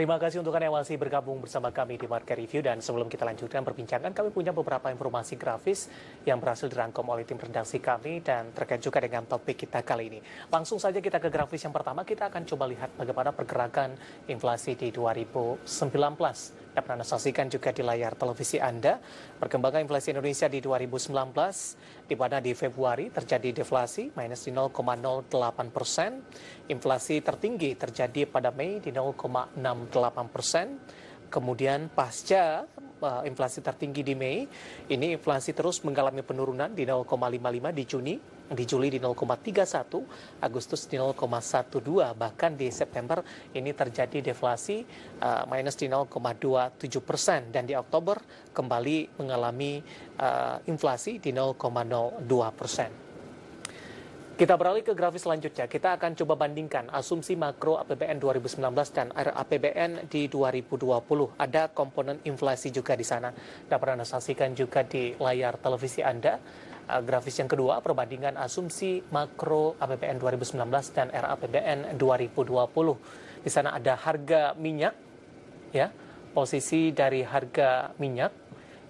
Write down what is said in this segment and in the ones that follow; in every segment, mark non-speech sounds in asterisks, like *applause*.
Terima kasih untuk Anda yang masih bergabung bersama kami di Market Review dan sebelum kita lanjutkan perbincangan kami punya beberapa informasi grafis yang berhasil dirangkum oleh tim redaksi kami dan terkait juga dengan topik kita kali ini. Langsung saja kita ke grafis yang pertama kita akan coba lihat bagaimana pergerakan inflasi di 2019 dapat Anda saksikan juga di layar televisi Anda. Perkembangan inflasi Indonesia di 2019, di mana di Februari terjadi deflasi minus 0,08 persen. Inflasi tertinggi terjadi pada Mei di 0,68 persen. Kemudian pasca eh, inflasi tertinggi di Mei, ini inflasi terus mengalami penurunan di 0,55 di Juni di Juli di 0,31, Agustus di 0,12, bahkan di September ini terjadi deflasi uh, minus di 0,27 persen dan di Oktober kembali mengalami uh, inflasi di 0,02 persen. Kita beralih ke grafis selanjutnya. Kita akan coba bandingkan asumsi makro APBN 2019 dan APBN di 2020. Ada komponen inflasi juga di sana. Dapat Anda saksikan juga di layar televisi Anda Eh, grafis yang kedua perbandingan asumsi makro APBN 2019 dan RAPBN 2020. Di sana ada harga minyak ya, posisi dari harga minyak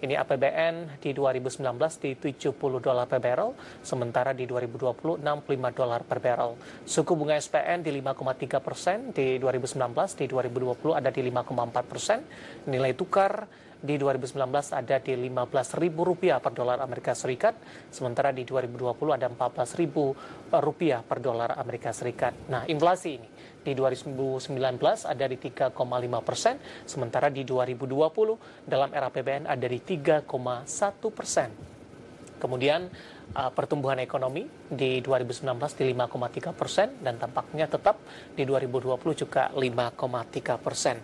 ini APBN di 2019 di 70 dolar per barrel, sementara di 2020 65 dolar per barrel. Suku bunga SPN di 5,3 persen di 2019, di 2020 ada di 5,4 persen. Nilai tukar di 2019 ada di Rp15.000 per dolar Amerika Serikat, sementara di 2020 ada Rp14.000 per dolar Amerika Serikat. Nah, inflasi ini di 2019 ada di 3,5 persen, sementara di 2020 dalam era PBN ada di 3,1 persen. Kemudian uh, pertumbuhan ekonomi di 2019 di 5,3 persen dan tampaknya tetap di 2020 juga 5,3 persen.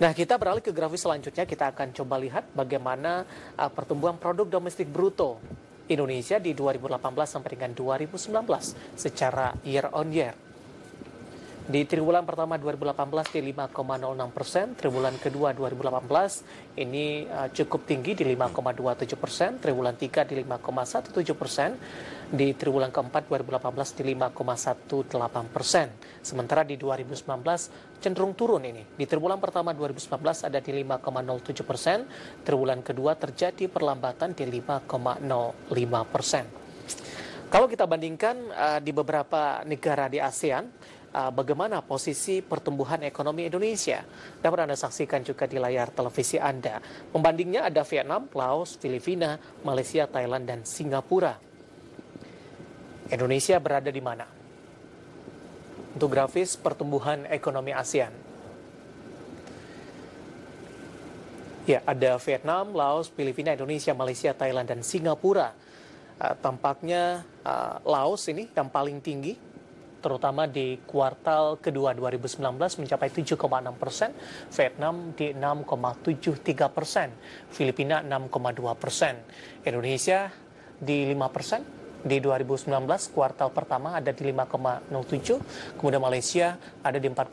Nah, kita beralih ke grafis selanjutnya, kita akan coba lihat bagaimana uh, pertumbuhan produk domestik bruto Indonesia di 2018 sampai dengan 2019 secara year on year. Di triwulan pertama 2018 di 5,06 persen, triwulan kedua 2018 ini eh, cukup tinggi di 5,27 persen, triwulan tiga di 5,17 persen, di triwulan keempat 2018 di 5,18 persen. Sementara di 2019 cenderung turun ini. Di triwulan pertama 2019 ada di 5,07 persen, triwulan kedua terjadi perlambatan di 5,05 persen. Kalau kita bandingkan uh, di beberapa negara di ASEAN, Ah, bagaimana posisi pertumbuhan ekonomi Indonesia. Dapat Anda saksikan juga di layar televisi Anda. Membandingnya ada Vietnam, Laos, Filipina, Malaysia, Thailand, dan Singapura. Indonesia berada di mana? Untuk grafis pertumbuhan ekonomi ASEAN. Ya, ada Vietnam, Laos, Filipina, Indonesia, Malaysia, Thailand, dan Singapura. Uh, tampaknya uh, Laos ini yang paling tinggi terutama di kuartal kedua 2019 mencapai 7,6 persen, Vietnam di 6,73 persen, Filipina 6,2 persen, Indonesia di 5 persen, di 2019 kuartal pertama ada di 5,07, kemudian Malaysia ada di 4,5,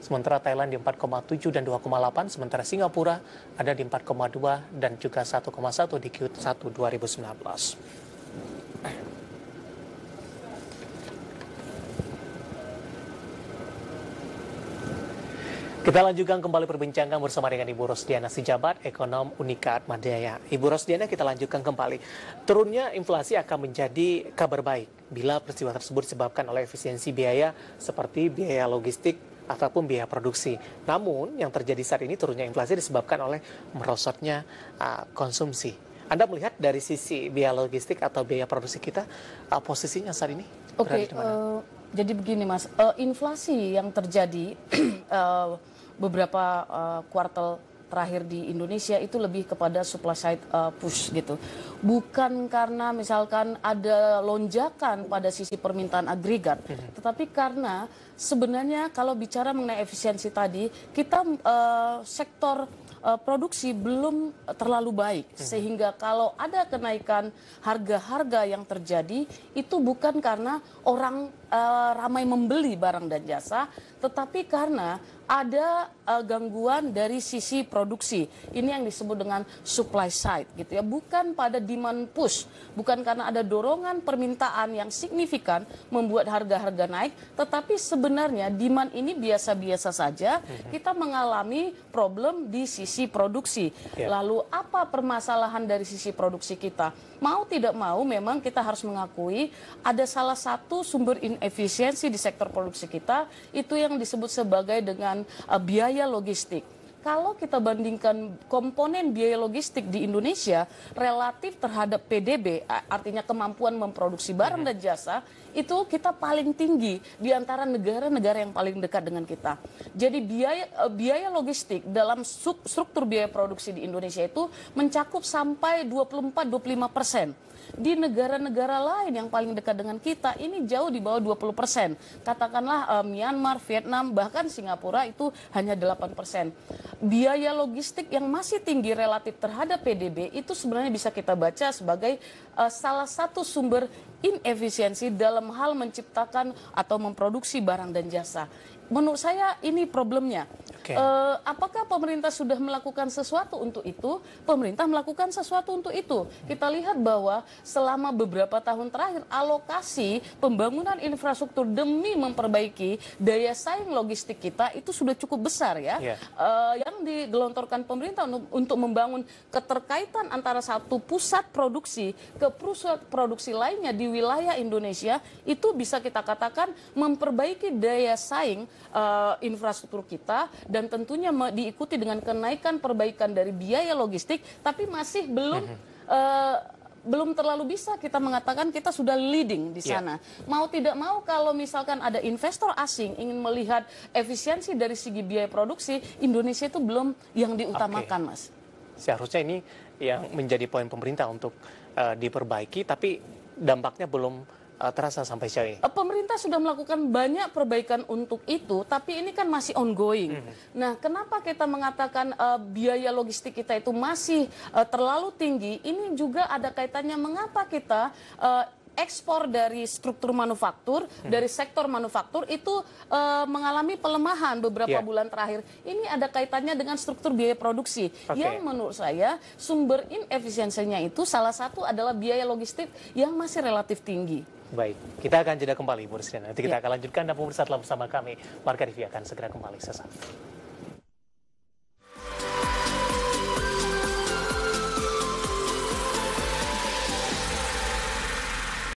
sementara Thailand di 4,7 dan 2,8, sementara Singapura ada di 4,2 dan juga 1,1 di Q1 2019. Kita lanjutkan kembali perbincangan bersama dengan Ibu Rosdiana Sijabat, ekonom Unikat Madaya. Ibu Rosdiana, kita lanjutkan kembali. Turunnya inflasi akan menjadi kabar baik bila peristiwa tersebut disebabkan oleh efisiensi biaya seperti biaya logistik ataupun biaya produksi. Namun, yang terjadi saat ini turunnya inflasi disebabkan oleh merosotnya uh, konsumsi. Anda melihat dari sisi biaya logistik atau biaya produksi kita, uh, posisinya saat ini? Oke, mana? uh, jadi begini Mas, uh, inflasi yang terjadi... uh, *clears throat* beberapa uh, kuartal terakhir di Indonesia itu lebih kepada supply side uh, push gitu. Bukan karena misalkan ada lonjakan pada sisi permintaan agregat, mhm. tetapi karena sebenarnya kalau bicara mengenai efisiensi tadi, kita uh, sektor uh, produksi belum terlalu baik hmm. sehingga kalau ada kenaikan harga-harga yang terjadi itu bukan karena orang uh, ramai membeli barang dan jasa tetapi karena ada uh, gangguan dari sisi produksi. Ini yang disebut dengan supply side gitu ya. Bukan pada demand push, bukan karena ada dorongan permintaan yang signifikan membuat harga-harga naik, tetapi sebenarnya sebenarnya demand ini biasa-biasa saja. Mhm. Kita mengalami problem di sisi produksi. Ya. Lalu apa permasalahan dari sisi produksi kita? Mau tidak mau memang kita harus mengakui ada salah satu sumber inefisiensi di sektor produksi kita itu yang disebut sebagai dengan uh, biaya logistik kalau kita bandingkan komponen biaya logistik di Indonesia relatif terhadap PDB, artinya kemampuan memproduksi barang mhm. dan jasa, itu kita paling tinggi di antara negara-negara yang paling dekat dengan kita. Jadi biaya eh, biaya logistik dalam struktur biaya produksi di Indonesia itu mencakup sampai 24-25 persen. Di negara-negara lain yang paling dekat dengan kita ini jauh di bawah 20 persen. Katakanlah uh, Myanmar, Vietnam, bahkan Singapura itu hanya 8 persen. Biaya logistik yang masih tinggi relatif terhadap PDB itu sebenarnya bisa kita baca sebagai uh, salah satu sumber inefisiensi dalam hal menciptakan atau memproduksi barang dan jasa menurut saya ini problemnya. Okay. Uh, eh, apakah pemerintah sudah melakukan sesuatu untuk itu? Pemerintah melakukan sesuatu untuk itu. Kita lihat bahwa selama beberapa tahun terakhir alokasi pembangunan infrastruktur demi memperbaiki daya saing logistik kita itu sudah cukup besar ya. Yeah. Iya. Uh, yang digelontorkan pemerintah untuk, untuk membangun keterkaitan antara satu pusat produksi ke pusat produksi lainnya di wilayah Indonesia itu bisa kita katakan memperbaiki daya saing uh, infrastruktur kita dan tentunya diikuti dengan kenaikan perbaikan dari biaya logistik tapi masih belum uh, belum terlalu bisa kita mengatakan kita sudah leading di iya. sana. Yeah. Mau tidak mau kalau misalkan ada investor asing ingin melihat efisiensi dari segi biaya produksi, Indonesia itu belum yang diutamakan, okay. Mas. Seharusnya ini yang menjadi poin pemerintah untuk uh, diperbaiki tapi dampaknya belum uh, terasa sampai sejauh ini pemerintah sudah melakukan banyak perbaikan untuk itu, tapi ini kan masih ongoing. Hmm. Nah, kenapa kita mengatakan uh, biaya logistik kita itu masih uh, terlalu tinggi? Ini juga ada kaitannya mengapa kita uh, ekspor dari struktur manufaktur hmm. dari sektor manufaktur itu uh, mengalami pelemahan beberapa yeah. bulan terakhir. Ini ada kaitannya dengan struktur biaya produksi okay. yang menurut saya sumber inefisiensinya itu salah satu adalah biaya logistik yang masih relatif tinggi. Baik, kita akan jeda kembali, Bu Nanti kita ya. akan lanjutkan dan pemirsa telah bersama kami. Marka Rivi akan segera kembali sesaat.